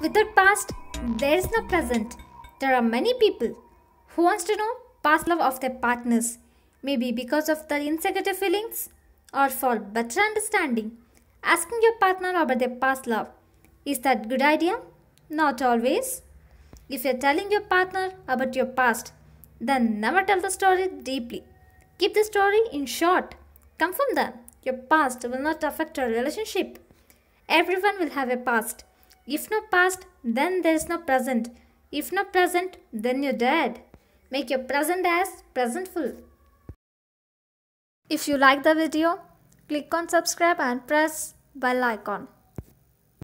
Without past, there is no present. There are many people who wants to know past love of their partners, maybe because of their insecurities, feelings or for better understanding. Asking your partner about their past love, is that good idea? Not always. If you're telling your partner about your past, then never tell the story deeply. Keep the story in short. Confirm that your past will not affect your relationship. Everyone will have a past. If no past, then there is no present. If no present, then you're dead. Make your present as presentful. If you like the video, click on subscribe and press bell icon.